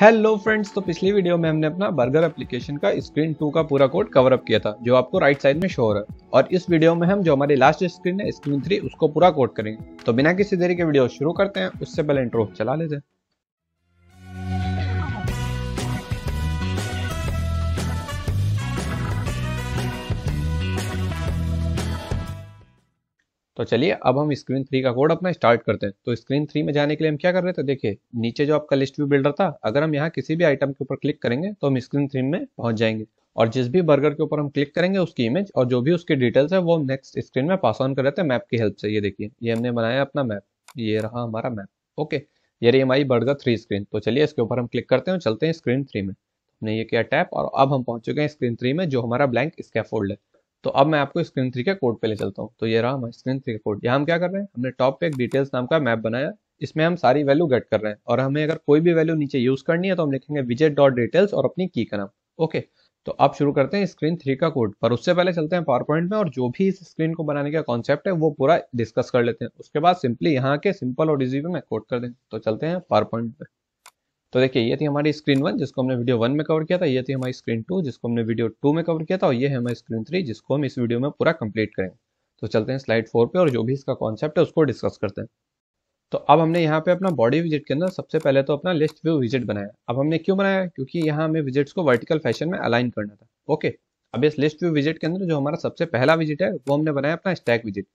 Hello friends तो पिछली video में हमने अपना बर्गर एप्लीकेशन का स्क्रीन टू का पूरा कोड कवर अप किया था जो आपको राइट साइड में शो हो रहा है और इस वीडियो में हम जो हमारी लास्ट स्क्रीन है स्क्रीन थ्री उसको पूरा कोड करेंगे तो बिना किसी देरी के वीडियो शुरू करते हैं उससे पहले इंट्रो चला लेते हैं तो चलिए अब हम स्क्रीन थ्री का कोड अपना स्टार्ट करते हैं तो स्क्रीन थ्री में जाने के लिए हम क्या कर रहे थे देखिए नीचे जो आपका लिस्ट व्यू बिल्डर था अगर हम यहाँ किसी भी आइटम के ऊपर क्लिक करेंगे तो हम स्क्रीन थ्री में पहुंच जाएंगे और जिस भी बर्गर के ऊपर हम क्लिक करेंगे उसकी इमेज और जो भी उसकी डिटेल्स है वो नेक्स्ट स्क्रीन में पास ऑन कर रहे थे मैप की हेल्प से ये देखिए ये हमने बनाया अपना मैप ये रहा हमारा मैप ओके ये रही हमारी बर्गर थ्री स्क्रीन तो चलिए इसके ऊपर हम क्लिक करते हैं चलते हैं स्क्रीन थ्री में हमने ये किया टैप और अब हम पहुंच चुके हैं स्क्रीन थ्री में जो हमारा ब्लैंक स्कैफोल्ड है तो अब मैं आपको स्क्रीन थ्री के कोड पे ले चलता हूँ तो ये रहा हमारा स्क्रीन थ्री का कोड यहाँ हम क्या कर रहे हैं हमने टॉप पे एक डिटेल्स नाम का मैप बनाया इसमें हम सारी वैल्यू गेट कर रहे हैं और हमें अगर कोई भी वैल्यू नीचे यूज करनी है तो हम लिखेंगे विजेट डॉट डिटेल्स और अपनी की का नाम ओके तो आप शुरू करते हैं स्क्रीन थ्री का कोड पर उससे पहले चलते हैं पावर पॉइंट में और जो भी इस स्क्रीन को बनाने का कॉन्सेप्ट है वो पूरा डिस्कस कर लेते हैं उसके बाद सिंपली यहाँ के सिंपल और इजी में कोड कर देंगे तो चलते हैं पावर पॉइंट में तो देखिए ये थी हमारी स्क्रीन वन जिसको हमने वीडियो वन में कवर किया था ये थी हमारी स्क्रीन टू जिसको हमने वीडियो टू में कवर किया था और ये है हमारी स्क्रीन थ्री जिसको हम इस वीडियो में पूरा कंप्लीट करेंगे तो चलते हैं स्लाइड फोर पे और जो भी इसका कॉन्सेप्ट है उसको डिस्कस करते हैं तो अब हमने यहाँ पे अपना बॉडी विजिट के अंदर सबसे पहले तो अपना लिस्ट व्यू विजिट बनाया अब हमने क्यों बनाया क्योंकि यहाँ हमें विजिट्स को वर्टिकल फैशन में अलाइन करना था ओके अब इस लिस्ट व्यू विजिट के अंदर जो हमारा सबसे पहला विजिट है वो हमने बनाया अपना स्टैक विजिट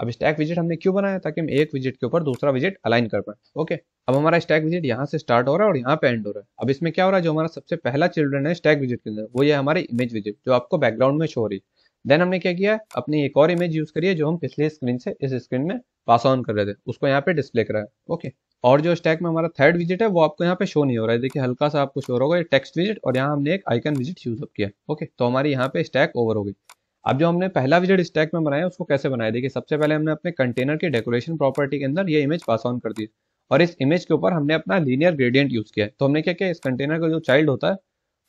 अब स्टैक विजिट हमने क्यों बनाया ताकि हम एक विजिट के ऊपर दूसरा विजिट अलाइन कर पाए ओके अब हमारा स्टैक विजिट यहाँ से स्टार्ट हो रहा है और यहाँ पे एंड हो रहा है अब इसमें क्या हो रहा है जो हमारा सबसे पहला चिल्ड्रन है स्टैक विजिट के अंदर वो ये हमारी इमेज विजिट जो आपको बैकग्राउंड में शो हो रही है देन हमने क्या किया अपनी एक और इमेज यूज करिए जो हम पिछले स्क्रीन से इस स्क्रीन में पास ऑन कर रहे थे उसको यहाँ पे डिस्प्ले करा है ओके और जो स्टैक में हमारा थर्ड विजिट है वो आपको यहाँ पे शो नहीं हो रहा है देखिए हल्का सा आपको शो होगा ये टेक्स्ट विजिट और यहाँ हमने एक आइकन विजिट यूज अप किया ओके तो हमारी यहाँ पे स्टैक ओवर हो गई अब जो हमने पहला विजेट स्टैक में बनाया उसको कैसे बनाया देखिए सबसे पहले हमने अपने कंटेनर के डेकोरेशन प्रॉपर्टी के अंदर ये इमेज पास ऑन कर दी और इस इमेज के ऊपर हमने अपना लीनियर ग्रेडियंट यूज़ किया तो हमने क्या किया इस कंटेनर का जो चाइल्ड होता है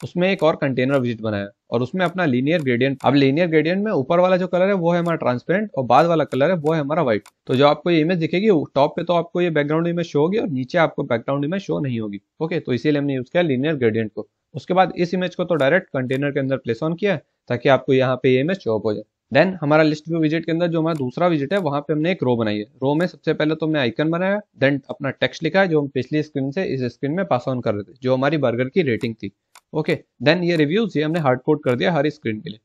उसमें एक और कंटेनर विजिट बनाया और उसमें अपना लीनियर ग्रेडियंट अब लीनियर ग्रेडियंट में ऊपर वाला जो कलर है वो है हमारा ट्रांसपेरेंट और बाद वाला कलर है वो है हमारा व्हाइट तो जो आपको ये इमेज दिखेगी टॉप पे तो आपको ये बैकग्राउंड इमेज शो होगी और नीचे आपको बैकग्राउंड इमेज शो नहीं होगी ओके तो इसीलिए हमने यूज किया लीनियर ग्रेडियंट को उसके बाद इस इमेज को तो डायरेक्ट कंटेनर के अंदर प्लेस ऑन किया है ताकि आपको यहाँ पे ये इमेज चॉप हो जाए देन हमारा लिस्ट व्यू विजिट के अंदर जो हमारा दूसरा विजिट है वहां पे हमने एक रो बनाई है रो में सबसे पहले तो हमने आइकन बनाया देन अपना टेक्स्ट लिखा है जो हम पिछली स्क्रीन से इस स्क्रीन में पास ऑन कर रहे थे जो हमारी बर्गर की रेटिंग थी ओके देन ये रिव्यूज ये हमने हार्ड कोड कर दिया हर स्क्रीन के लिए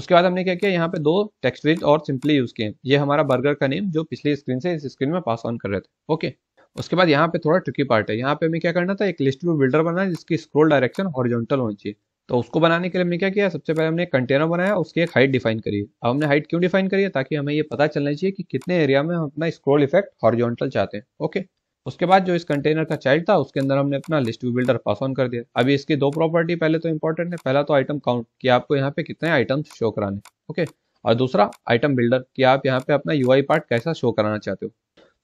उसके बाद हमने क्या किया यहाँ पे दो टेक्स्ट विज और सिंपली यूज किए ये हमारा बर्गर का नेम जो पिछली स्क्रीन से इस स्क्रीन में पास ऑन कर रहे थे ओके okay. उसके बाद यहाँ पे थोड़ा ट्रिकी पार्ट है यहाँ पे हमें क्या करना था एक लिस्ट व्यू बिल्डर बनाना जिसकी स्क्रोल डायरेक्शन हॉरिजॉन्टल होनी चाहिए तो उसको बनाने के लिए हमने क्या किया सबसे पहले हमने कंटेनर बनाया उसकी एक हाइट डिफाइन करी अब हमने हाइट क्यों डिफाइन करी है ताकि हमें ये पता चलना चाहिए कि कितने एरिया में हम अपना स्क्रोल इफेक्ट हॉरिजॉन्टल चाहते हैं ओके उसके बाद जो इस कंटेनर का चाइल्ड था उसके अंदर हमने अपना list view builder pass on कर दिया अभी इसकी दो प्रॉपर्टी पहले तो इंपॉर्टेंट है पहला तो आइटम काउंट कि आपको यहाँ पे कितने आइटम शो कराने ओके और दूसरा आइटम बिल्डर कि आप यहाँ पे अपना यूआई पार्ट कैसा शो कराना चाहते हो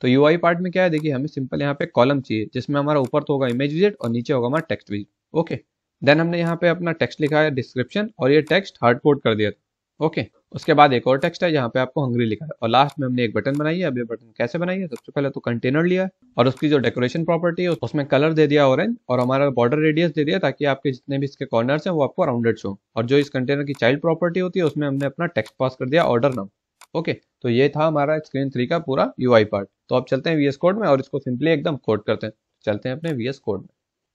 तो यू पार्ट में क्या है देखिए हमें सिंपल यहाँ पे कॉलम चाहिए जिसमें हमारा ऊपर तो होगा इमेज विजिट और नीचे होगा हमारा टेक्स्ट विजिट ओके देन हमने यहाँ पे अपना टेक्स्ट लिखा है डिस्क्रिप्शन और ये टेक्स्ट हार्ड कोड कर दिया था ओके उसके बाद एक और टेक्स्ट है जहाँ पे आपको हंग्री लिखा है और लास्ट में हमने एक बटन बनाई है अब ये बटन कैसे बनाई है सबसे पहले तो कंटेनर लिया और उसकी जो डेकोरेशन प्रॉपर्टी है उसमें कलर दे दिया ऑरेंज और हमारा बॉर्डर रेडियस दे दिया ताकि आपके जितने भी इसके कॉर्नर्स हैं वो आपको राउंडेड शो और जो इस कंटेनर की चाइल्ड प्रॉपर्टी होती है उसमें हमने अपना टेक्स्ट पास कर दिया ऑर्डर नाम ओके तो ये था हमारा स्क्रीन थ्री का पूरा यू पार्ट तो अब चलते हैं वी कोड में और इसको सिंपली एकदम कोड करते हैं चलते हैं अपने वी कोड में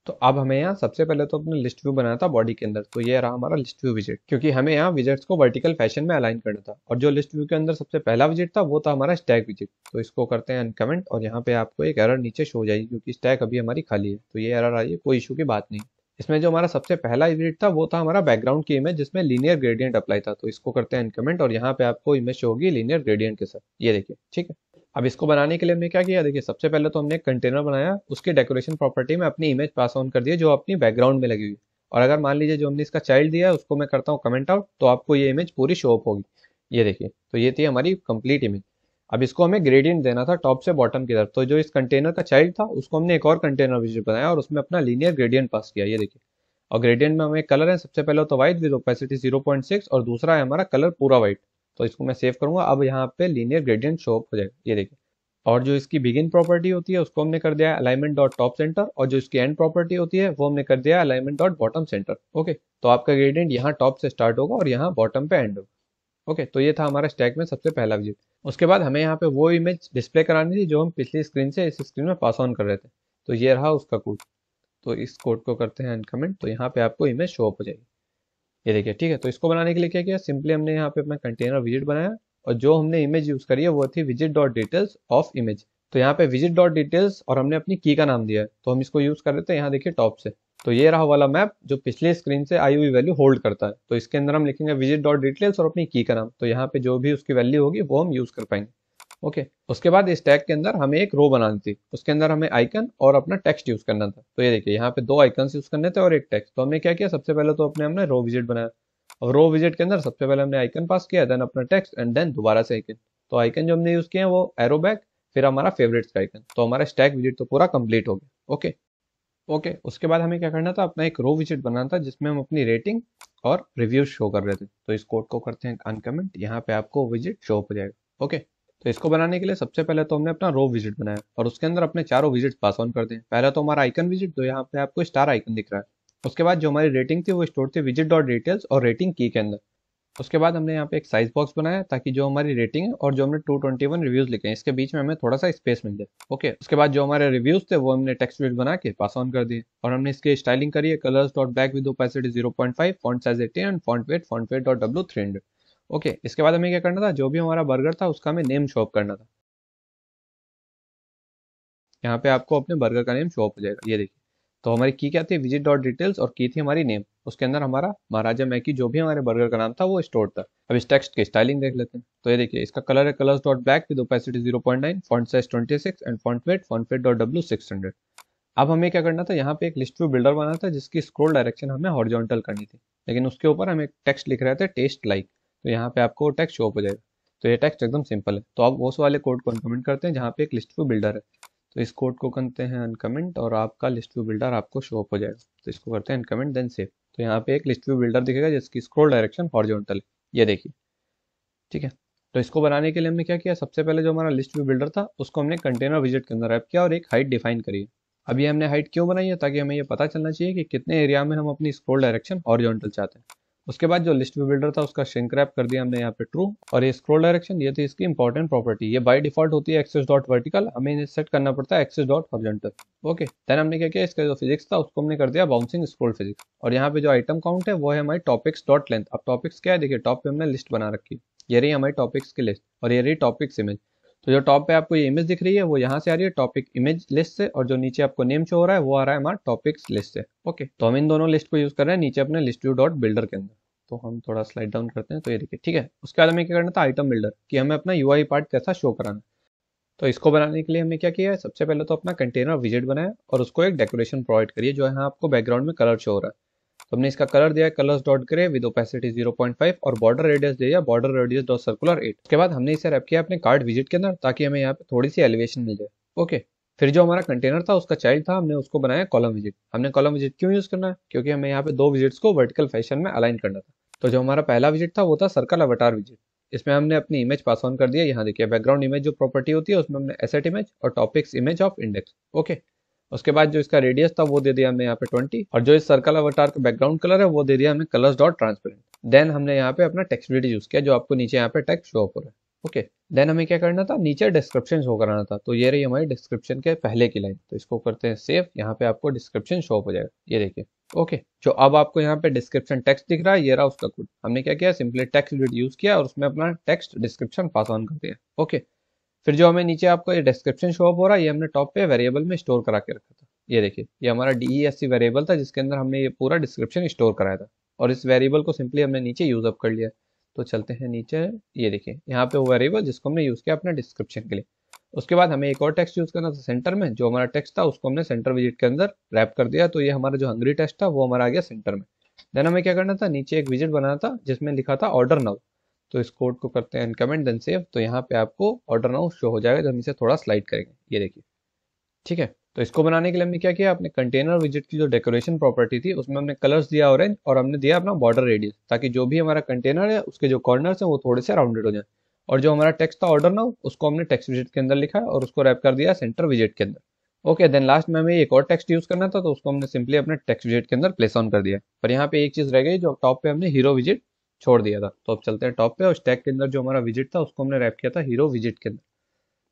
तो अब हमें यहाँ सबसे पहले तो अपने लिस्ट व्यू बनाया था बॉडी के अंदर तो ये रहा हमारा लिस्ट व्यू विजिट क्योंकि हमें यहाँ विजिट्स को वर्टिकल फैशन में अलाइन करना था और जो लिस्ट व्यू के अंदर सबसे पहला विजिट था वो था हमारा स्टैक विजिट तो इसको करते हैं अनकमेंट और यहाँ पे आपको एक एरर नीचे शो हो जाएगी क्योंकि स्टैक अभी हमारी खाली है तो ये एरर आई है कोई इशू की बात नहीं इसमें जो हमारा सबसे पहला यूनिट था वो था हमारा बैकग्राउंड की इमेज जिसमें लीनियर ग्रेडियंट अप्लाई था तो इसको करते हैं इनकमेंट और यहाँ पे आपको इमेज शो होगी लीनियर ग्रेडियंट के साथ ये देखिए ठीक है अब इसको बनाने के लिए हमने क्या किया देखिए सबसे पहले तो हमने कंटेनर बनाया उसके डेकोरेशन प्रॉपर्टी में अपनी इमेज पास ऑन कर दिया जो अपनी बैकग्राउंड में लगी हुई और अगर मान लीजिए जो हमने इसका चाइल्ड दिया है उसको मैं करता हूँ कमेंट आउट तो आपको ये इमेज पूरी शो अप होगी ये देखिए तो ये थी हमारी कंप्लीट इमेज अब इसको हमें ग्रेडियंट देना था टॉप से बॉटम की तरफ तो जो इस कंटेनर का चाइल्ड था उसको हमने एक और कंटेनर विजिट बनाया और उसमें अपना लीनियर ग्रेडियंट पास किया ये देखिए और ग्रेडियंट में हमें कलर है सबसे पहले तो व्हाइट विद ओपेसिटी सिक्स और दूसरा है हमारा कलर पूरा व्हाइट तो इसको मैं सेव करूंगा अब यहाँ पे लीनियर ग्रेडियंट शो हो जाएगा ये देखिए और जो इसकी बिगिन प्रॉपर्टी होती है उसको हमने कर दिया अलाइनमेंट डॉट टॉप सेंटर और जो इसकी एंड प्रॉपर्टी होती है वो हमने कर दिया alignment dot bottom centre okay तो आपका ग्रेडियंट यहाँ टॉप से स्टार्ट होगा और यहाँ बॉटम पे एंड होगा ओके तो ये था हमारा स्टैक में सबसे पहला विजिट उसके बाद हमें यहाँ पे वो इमेज डिस्प्ले करानी थी जो हम पिछली स्क्रीन से इस स्क्रीन में पास ऑन कर रहे थे तो ये रहा उसका कोड तो इस कोड को करते हैं अनकमेंट तो यहाँ पे आपको इमेज शो अप हो जाएगी ये देखिए ठीक है तो इसको बनाने के लिए क्या किया सिंपली हमने यहाँ पे अपना कंटेनर विजिट बनाया और जो हमने इमेज यूज करी है वो थी विजिट डॉट डिटेल्स ऑफ इमेज तो यहाँ पे विजिट डॉट डिटेल्स और हमने अपनी की का नाम दिया है तो हम इसको यूज कर रहे थे यहाँ देखिए टॉप से तो ये रहा वाला मैप जो पिछले स्क्रीन से आई हुई वैल्यू होल्ड करता है तो इसके अंदर हम लिखेंगे विजिट डॉट डिटेल्स और अपनी की का नाम तो यहाँ पे जो भी उसकी वैल्यू होगी वो हम यूज कर पाएंगे ओके okay. उसके बाद इस टैग के अंदर हमें एक रो बनानी थी उसके अंदर हमें आइकन और अपना टेक्स्ट यूज करना था तो ये देखिए यहाँ पे दो आइकन यूज करने थे और एक टेक्स्ट तो हमने क्या किया सबसे पहले तो अपने हमने रो विजिट बनाया और रो विजिट के अंदर सबसे पहले हमने आइकन पास किया देन अपना टेक्स्ट एंड देन दोबारा से आइकन तो आइकन जो हमने यूज किया वो एरो बैक फिर हमारा फेवरेट का आइकन तो हमारा स्टैक विजिट तो पूरा कंप्लीट हो गया ओके ओके okay, उसके बाद हमें क्या करना था अपना एक रो विजिट बनाना था जिसमें हम अपनी रेटिंग और रिव्यू शो कर रहे थे तो इस कोड को करते हैं अनकमेंट यहाँ पे आपको विजिट शो हो जाएगा ओके तो इसको बनाने के लिए सबसे पहले तो हमने अपना रो विजिट बनाया और उसके अंदर अपने चारों विजिट पास ऑन करते हैं पहला तो हमारा आइकन विजिट तो यहाँ पे आपको स्टार आइकन दिख रहा है उसके बाद जो हमारी रेटिंग थी वो स्टोर थी विजिट डॉट डिटेल्स और रेटिंग की के अंदर उसके बाद हमने यहाँ पे एक साइज बॉक्स बनाया ताकि जो हमारी रेटिंग है और जो हमने 221 रिव्यूज लिखे हैं इसके बीच में हमें थोड़ा सा स्पेस मिल जाए ओके उसके बाद जो हमारे रिव्यूज थे वो हमने टेक्स्ट फील्ड बना के पास ऑन कर दिए और हमने इसके स्टाइलिंग करी है colours dot black with opacity zero point five font size eighteen and font weight font weight dot W three hundred okay इसके बाद हमें क्या करना था जो भी हमारा बर्गर था उसका हमें नेम शॉप करना था यहाँ पे आपको अपने बर्गर का नेम शॉप हो जाएगा ये देखिए तो हमारी की क्या थी विजिट डॉट डिटेल्स और की थी हमारी नेम उसके अंदर हमारा महाराजा मैकी जो भी हमारे बर्गर का नाम था वो स्टोर था अब इस टेक्स्ट की स्टाइलिंग देख लेते हैं तो ये देखिए इसका कलर है colours dot black with opacity zero point nine font size twenty six and font weight font weight dot W six hundred अब हमें क्या करना था यहाँ पे एक लिस्ट व्यू बिल्डर बनाना था जिसकी स्क्रोल डायरेक्शन हमें हॉर्जोंटल करनी थी लेकिन उसके ऊपर हम एक टेक्स्ट लिख रहे थे टेस्ट लाइक तो यहाँ पे आपको टेक्स्ट शो हो जाएगा तो ये टेक्स्ट एकदम सिंपल है तो आप उस वाले कोड को अनकमेंट करते हैं जहाँ पे एक लिस्ट व्यू बिल्डर है तो इस कोड को करते हैं अनकमेंट और आपका लिस्ट व्यू बिल्डर आपको शो हो जाएगा तो इसको करते हैं अनकमेंट देन सेफ तो यहाँ पे एक लिस्ट व्यू बिल्डर दिखेगा जिसकी स्क्रोल डायरेक्शन हॉर्जोनटल है ये देखिए ठीक है तो इसको बनाने के लिए हमने क्या किया सबसे पहले जो हमारा लिस्ट व्यू बिल्डर था उसको हमने कंटेनर विजिट के अंदर ऐप किया और एक हाइट डिफाइन करी अभी हमने हाइट क्यों बनाई है ताकि हमें ये पता चलना चाहिए कि कितने एरिया में हम अपनी स्क्रोल डायरेक्शन हॉर्जोनटल चाहते हैं उसके बाद जो लिस्ट बिल्डर था उसका शिंक रैप कर दिया हमने यहाँ पे ट्रू और ये स्क्रोल डायरेक्शन ये थी इसकी इंपॉर्टेंट प्रॉपर्टी ये बाय डिफॉल्ट होती है एक्सेस डॉट वर्टिकल हमें इन्हें सेट करना पड़ता है axis dot horizontal okay then हमने क्या किया इसका जो फिजिक्स था उसको हमने कर दिया बाउंसिंग स्क्रोल फिजिक्स और यहाँ पे जो आइटम काउंट है वो है हमारी टॉपिक्स डॉट लेंथ अब टॉपिक्स क्या है देखिए टॉप पे हमने लिस्ट बना रखी है ये रही हमारी टॉपिक्स की लिस्ट और ये रही टॉपिक्स इमेज तो जो टॉप पे आपको ये इमेज दिख रही है वो यहाँ से आ रही है टॉपिक इमेज लिस्ट से और जो नीचे आपको नेम शो हो रहा है वो आ रहा है हमारा टॉपिक्स लिस्ट से ओके तो हम इन दोनों लिस्ट को यूज कर रहे हैं नीचे अपने लिस्ट यू डॉट बिल्डर के अंदर तो हम थोड़ा स्लाइड डाउन करते हैं तो ये देखिए ठीक है उसके बाद हमें क्या करना था आइटम बिल्डर कि हमें अपना यू पार्ट कैसा शो कराना तो इसको बनाने के लिए हमने क्या किया है सबसे पहले तो अपना कंटेनर विजिट बनाया और उसको एक डेकोरेशन प्रोवाइड करिए जो यहाँ आपको बैकग्राउंड में कलर शो हो रहा है तो हमने इसका कलर दिया colour colours dot grey with opacity 0.5 और बॉर्डर रेडियस दिया border radius dot circular eight उसके बाद हमने इसे रैप किया अपने कार्ड विजिट के अंदर ताकि हमें यहाँ पे थोड़ी सी एलिवेशन मिल जाए ओके फिर जो हमारा कंटेनर था उसका चाइल्ड था हमने उसको बनाया कॉलम विजिट हमने कॉलम विजिट क्यों यूज करना है क्योंकि हमें यहाँ पे दो विजिट्स को वर्टिकल फैशन में अलाइन करना था तो जो हमारा पहला विजिट था वो था सर्कल अवटार विजिट इसमें हमने अपनी इमेज पास ऑन कर दिया यहाँ देखिए बैकग्राउंड इमेज जो प्रॉपर्टी होती है उसमें हमने एसेट इमेज और topics image of index okay उसके बाद जो इसका रेडियस था वो दे दिया हमने यहाँ पे ट्वेंटी और जो इस सर्कल अवतार का बैकग्राउंड कलर है वो दे दिया हमने कलर्स डॉट ट्रांसपेरेंट देन हमने यहाँ पे अपना टेक्सबिलिटी यूज किया जो आपको नीचे यहाँ पे टेक्स शो हो रहा है ओके देन हमें क्या करना था नीचे डिस्क्रिप्शन शो कराना था तो ये रही हमारी डिस्क्रिप्शन के पहले की लाइन तो इसको करते हैं सेव यहाँ पे आपको डिस्क्रिप्शन शो हो जाएगा ये देखिए ओके okay. जो अब आपको यहाँ पे डिस्क्रिप्शन टेक्स्ट दिख रहा है ये रहा उसका कुछ हमने क्या किया सिंपली टेक्स्ट यूज किया और उसमें अपना टेक्स्ट डिस्क्रिप्शन पास ऑन कर दिया ओके okay. फिर जो हमें नीचे आपको ये डिस्क्रिप्शन शॉप हो रहा है ये हमने टॉप पे वेरिएबल में स्टोर करा के रखा था ये देखिए ये हमारा डी वेरिएबल e था जिसके अंदर हमने ये पूरा डिस्क्रिप्शन स्टोर कराया था और इस वेरिएबल को सिंपली हमने नीचे यूज अप कर लिया तो चलते हैं नीचे ये देखिए यहाँ पे वो वेरिएबल जिसको हमने यूज किया अपने डिस्क्रिप्शन के लिए उसके बाद हमें एक और टेक्स्ट यूज करना था सेंटर में जो हमारा टेक्स्ट था उसको हमने सेंटर विजिट के अंदर रैप कर दिया तो ये हमारा जो हंग्री टेक्स्ट था वो हमारा आ गया सेंटर में देन हमें क्या करना था नीचे एक विजिट बनाना था जिसमें लिखा था ऑर्डर नाउ तो इस कोड को करते हैं कमेंट देन सेव तो यहाँ पे आपको ऑर्डर नाउ शो हो जाएगा जब हम इसे थोड़ा स्लाइड करेंगे ये देखिए ठीक है तो इसको बनाने के लिए हमने क्या किया अपने कंटेनर विजिट की जो डेकोरेशन प्रॉपर्टी थी उसमें हमने कलर्स दिया ऑरेंज और हमने दिया अपना बॉर्डर रेडियस ताकि जो भी हमारा कंटेनर है उसके जो कॉर्नर है वो थोड़े से राउंडेड हो जाए और जो हमारा टेक्स था ऑर्डर ना उसको हमने टेक्स विजिट के अंदर लिखा और उसको रैप कर दिया सेंटर विजिट के अंदर ओके देन लास्ट में हमें एक और टेक्स्ट यूज करना था तो उसको हमने सिंपली अपने टेक्स्ट विजिट के अंदर प्लेस ऑन कर दिया पर यहाँ पे एक चीज रह गई जो टॉप पे हमने हीरो विजिट छोड़ दिया था तो अब चलते हैं टॉप पे और स्टैक के अंदर जो हमारा विजिट था उसको हमने रैप किया था हीरो विजिट के अंदर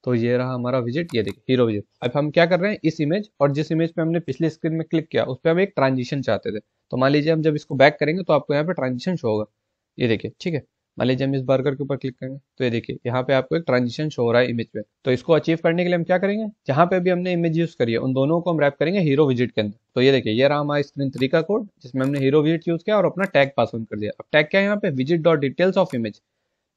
तो ये रहा हमारा विजिट ये देखिए हीरो विजिट अब हम क्या कर रहे हैं इस इमेज और जिस इमेज पे हमने पिछले स्क्रीन में क्लिक किया उस पर हम एक ट्रांजिशन चाहते थे तो मान लीजिए हम जब इसको बैक करेंगे तो आपको यहाँ पे ट्रांजिशन शो होगा ये देखिए ठीक है मान लीजिए हम इस बर्गर के ऊपर क्लिक करेंगे तो ये देखिए यहाँ पे आपको एक ट्रांजिशन शो हो रहा है इमेज पे तो इसको अचीव करने के लिए हम क्या करेंगे जहाँ पे भी हमने इमेज यूज करी है उन दोनों को हम रैप करेंगे हीरो विजिट के अंदर तो ये देखिए ये रहा हमारा स्क्रीन थ्री का कोड जिसमें हमने हीरो विजिट यूज किया और अपना टैग पास ऑन कर दिया अब टैग क्या है यहाँ पे विजिट डॉट डिटेल्स ऑफ इमेज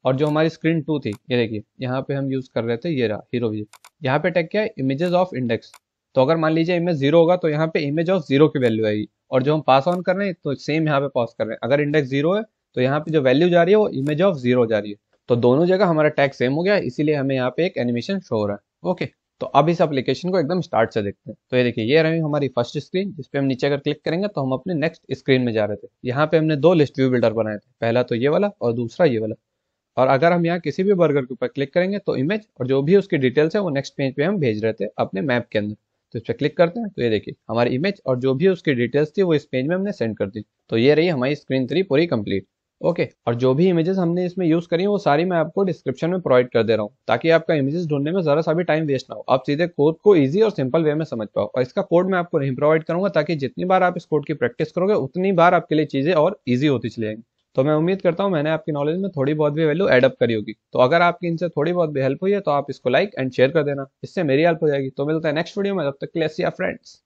और जो हमारी स्क्रीन टू थी ये देखिए यहाँ पे हम यूज कर रहे थे ये रहा हीरो विजिट यहाँ पे टैग क्या है इमेजेस ऑफ इंडेक्स तो अगर मान लीजिए इमेज जीरो होगा तो यहाँ पे इमेज ऑफ जीरो की वैल्यू आएगी और जो हम पास ऑन कर रहे हैं तो सेम यहाँ पे पास कर रहे हैं अगर इंडेक्स जीरो है तो यहाँ पे जो वैल्यू जा रही है वो इमेज ऑफ जीरो जा रही है तो दोनों जगह हमारा टैग सेम हो गया इसीलिए हमें यहाँ पे एक एनिमेशन शो हो रहा है ओके तो अब इस एप्लीकेशन को एकदम स्टार्ट से देखते हैं तो ये देखिए ये रही हमारी फर्स्ट स्क्रीन जिस पे हम नीचे अगर क्लिक करेंगे तो हम अपने नेक्स्ट स्क्रीन में जा रहे थे यहाँ पे हमने दो लिस्ट व्यू बिल्डर बनाए थे पहला तो ये वाला और दूसरा ये वाला और अगर हम यहाँ किसी भी बर्गर के ऊपर क्लिक करेंगे तो इमेज और जो भी उसकी डिटेल्स है वो नेक्स्ट पेज पे हम भेज रहे थे अपने मैप के अंदर तो इस पर क्लिक करते हैं तो ये देखिए हमारी इमेज और जो भी उसकी डिटेल्स थी वो इस पेज में हमने सेंड कर दी तो ये रही हमारी स्क्रीन थ्री पूरी कंप्लीट ओके okay, और जो भी इमेजेस हमने इसमें यूज करी वो सारी मैं आपको डिस्क्रिप्शन में प्रोवाइड कर दे रहा हूँ ताकि आपका इमेजेस ढूंढने में जरा सा भी टाइम वेस्ट ना हो आप सीधे कोड को इजी और सिंपल वे में समझ पाओ और इसका कोड मैं आपको नहीं प्रोवाइड करूंगा ताकि जितनी बार आप इस कोड की प्रैक्टिस करोगे उतनी बार आपके लिए चीजें और ईजी होती चले जाएंगी तो मैं उम्मीद करता हूँ मैंने आपकी नॉलेज में थोड़ी बहुत भी वैल्यू एडअप करी होगी तो अगर आपकी इनसे थोड़ी बहुत भी हेल्प हुई है तो आप इसको लाइक एंड शेयर कर देना इससे मेरी हेल्प हो जाएगी तो मिलता है नेक्स्ट वीडियो में तब तक क्लेस या फ्रेंड्स